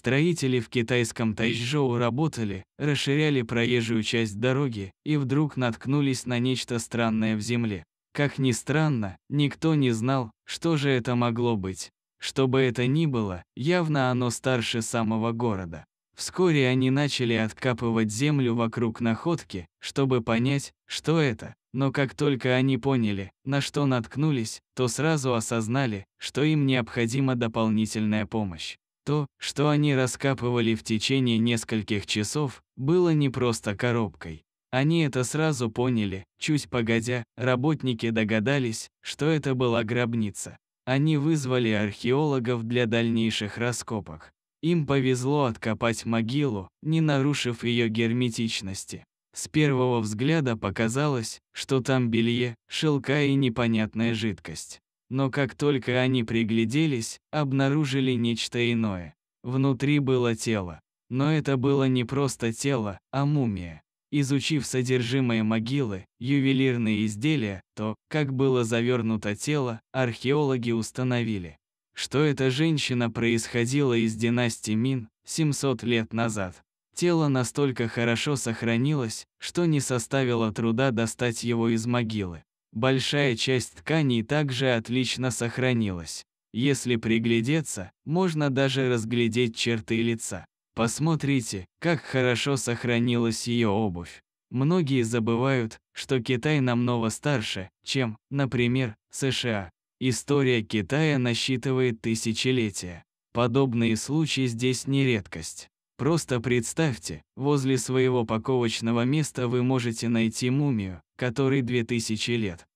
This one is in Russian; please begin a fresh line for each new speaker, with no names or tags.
Строители в китайском Тайчжоу работали, расширяли проезжую часть дороги и вдруг наткнулись на нечто странное в земле. Как ни странно, никто не знал, что же это могло быть. Что бы это ни было, явно оно старше самого города. Вскоре они начали откапывать землю вокруг находки, чтобы понять, что это. Но как только они поняли, на что наткнулись, то сразу осознали, что им необходима дополнительная помощь. То, что они раскапывали в течение нескольких часов, было не просто коробкой. Они это сразу поняли, чуть погодя, работники догадались, что это была гробница. Они вызвали археологов для дальнейших раскопок. Им повезло откопать могилу, не нарушив ее герметичности. С первого взгляда показалось, что там белье, шелка и непонятная жидкость. Но как только они пригляделись, обнаружили нечто иное. Внутри было тело. Но это было не просто тело, а мумия. Изучив содержимое могилы, ювелирные изделия, то, как было завернуто тело, археологи установили, что эта женщина происходила из династии Мин 700 лет назад. Тело настолько хорошо сохранилось, что не составило труда достать его из могилы. Большая часть тканей также отлично сохранилась. Если приглядеться, можно даже разглядеть черты лица. Посмотрите, как хорошо сохранилась ее обувь. Многие забывают, что Китай намного старше, чем, например, США. История Китая насчитывает тысячелетия. Подобные случаи здесь не редкость. Просто представьте, возле своего паковочного места вы можете найти мумию, которой 2000 лет.